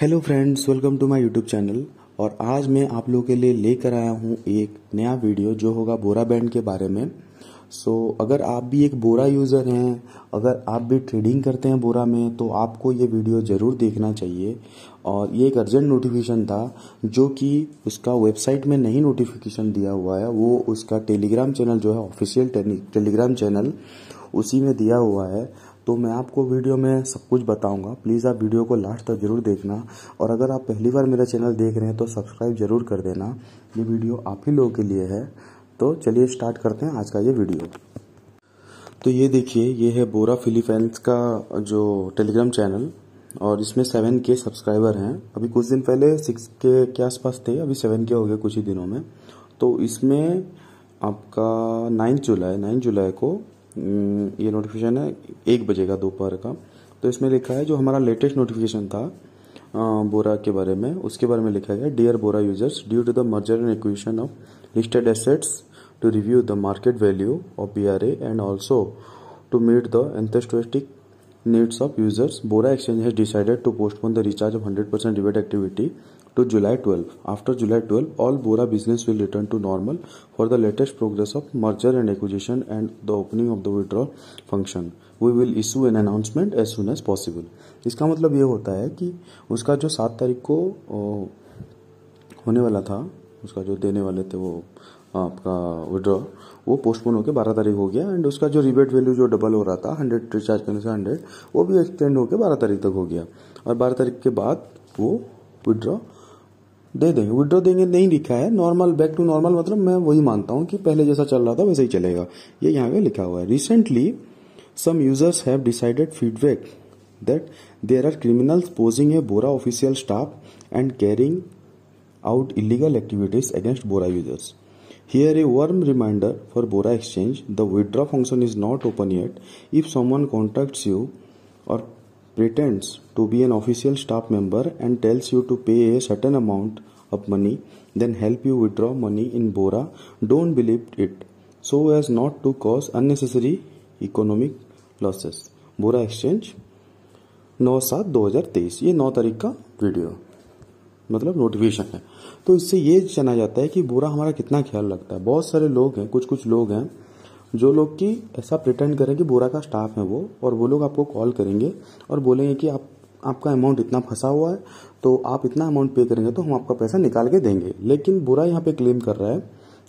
Hello friends welcome to my YouTube channel और आज मैं आप लोगों के लिए लेकर आया हूँ एक नया वीडियो जो होगा बोरा बैंड के बारे में सो so, अगर आप भी एक बोरा यूज़र हैं अगर आप भी ट्रेडिंग करते हैं बोरा में तो आपको ये वीडियो ज़रूर देखना चाहिए और ये एक अर्जेंट नोटिफिकेशन था जो कि उसका वेबसाइट में नहीं नोटिफिकेशन दिया हुआ है वो उसका टेलीग्राम चैनल जो है ऑफिशियल टेलीग्राम चैनल उसी में दिया हुआ है तो मैं आपको वीडियो में सब कुछ बताऊंगा प्लीज़ आप वीडियो को लास्ट तक ज़रूर देखना और अगर आप पहली बार मेरा चैनल देख रहे हैं तो सब्सक्राइब ज़रूर कर देना ये वीडियो आप ही लोगों के लिए है तो चलिए स्टार्ट करते हैं आज का ये वीडियो तो ये देखिए ये है बोरा फिलीपैंस का जो टेलीग्राम चैनल और इसमें सेवन के सब्सक्राइबर हैं अभी कुछ दिन पहले सिक्स के के आसपास थे अभी सेवन के हो गए कुछ ही दिनों में तो इसमें आपका नाइन्थ जुलाई नाइन्थ जुलाई को ये नोटिफिकेशन है एक बजे का दोपहर का तो इसमें लिखा है जो हमारा लेटेस्ट नोटिफिकेशन था बोरा के बारे में उसके बारे में लिखा गया dear Bora users due to the merger and acquisition of listed assets to review the market value of B R A and also to meet the enthusiastic needs of users, Bora Exchange has decided to postpone the recharge of 100% rebate activity to July 12. After July 12, all Bora business will return to normal for the latest progress of merger and acquisition and the opening of the withdrawal function. We will issue an announcement as soon as possible इसका मतलब ये होता है कि उसका जो सात तारीख को होने वाला था उसका जो देने वाले थे वो आपका विड्रॉ वो पोस्टपोन होकर बारह तारीख हो गया एंड उसका जो रिबेट वैल्यू जो डबल हो रहा था हंड्रेड रिचार्ज करने से हंड्रेड वो भी एक्सटेंड होकर बारह तारीख तक हो गया और बारह तारीख के बाद वो विड्रॉ दे देंगे विड्रॉ देंगे नहीं लिखा है नॉर्मल बैक टू नॉर्मल मतलब मैं वही मानता हूँ कि पहले जैसा चल रहा था वैसे ही चलेगा ये यहाँ पे लिखा हुआ है recently some users have decided feedback that there are criminals posing a Bora official staff and carrying out illegal activities against Bora users Here a warm reminder for Bora Exchange, the withdraw function is not open yet. If someone contacts you or pretends to be an official staff member and tells you to pay a certain amount of money, then help you withdraw money in Bora, don't believe it so as not to cause unnecessary economic losses. Bora Exchange 9 सात 2023 ये नौ तारीख का video मतलब notification है तो इससे ये जाना जाता है कि बुरा हमारा कितना ख्याल रखता है बहुत सारे लोग हैं कुछ कुछ लोग हैं जो लोग कि ऐसा प्रिटेंड करें कि बोरा का स्टाफ है वो और वो लोग आपको कॉल करेंगे और बोलेंगे कि आप आपका अमाउंट इतना फंसा हुआ है तो आप इतना अमाउंट पे करेंगे तो हम आपका पैसा निकाल के देंगे लेकिन बोरा यहाँ पे क्लेम कर रहा है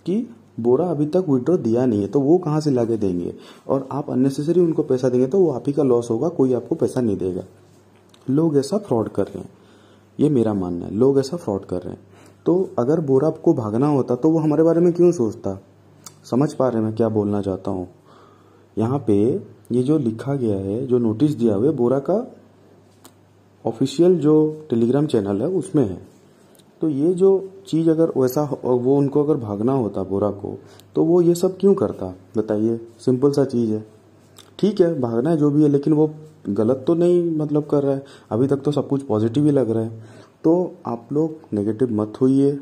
कि बोरा अभी तक विड्रॉ दिया नहीं है तो वो कहाँ से ला के देंगे और आप अननेसेसरी उनको पैसा देंगे तो वो आप ही का लॉस होगा कोई आपको पैसा नहीं देगा लोग ऐसा फ्रॉड कर रहे हैं ये मेरा मानना है लोग ऐसा फ्रॉड कर रहे हैं तो अगर बोरा को भागना होता तो वो हमारे बारे में क्यों सोचता समझ पा रहे मैं क्या बोलना चाहता हूँ यहाँ पे ये जो लिखा गया है जो नोटिस दिया हुआ है बोरा का ऑफिशियल जो टेलीग्राम चैनल है उसमें है तो ये जो चीज़ अगर वैसा वो उनको अगर भागना होता बोरा को तो वो ये सब क्यों करता बताइए सिंपल सा चीज़ है ठीक है भागना है जो भी है लेकिन वो गलत तो नहीं मतलब कर रहा है अभी तक तो सब कुछ पॉजिटिव ही लग रहा है तो आप लोग नेगेटिव मत होइए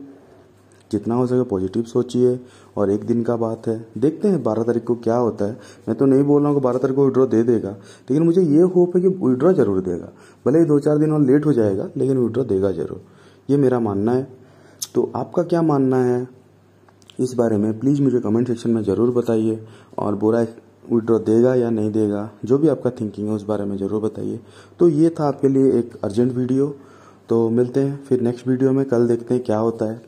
जितना हो सके पॉजिटिव सोचिए और एक दिन का बात है देखते हैं बारह तारीख को क्या होता है मैं तो नहीं बोल रहा हूँ कि बारह तारीख को विड्रॉ दे देगा लेकिन मुझे ये होप है कि विड्रॉ जरूर देगा भले ही दो चार दिन और लेट हो जाएगा लेकिन विड्रॉ देगा जरूर ये मेरा मानना है तो आपका क्या मानना है इस बारे में प्लीज़ मुझे कमेंट सेक्शन में ज़रूर बताइए और बुरा विड्रॉ देगा या नहीं देगा जो भी आपका थिंकिंग है उस बारे में ज़रूर बताइए तो ये था आपके लिए एक अर्जेंट वीडियो तो मिलते हैं फिर नेक्स्ट वीडियो में कल देखते हैं क्या होता है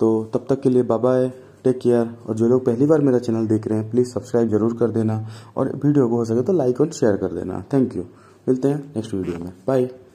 तो तब तक के लिए बाय टेक केयर और जो लोग पहली बार मेरा चैनल देख रहे हैं प्लीज़ सब्सक्राइब जरूर कर देना और वीडियो को हो सके तो लाइक और शेयर कर देना थैंक यू मिलते हैं नेक्स्ट वीडियो में बाय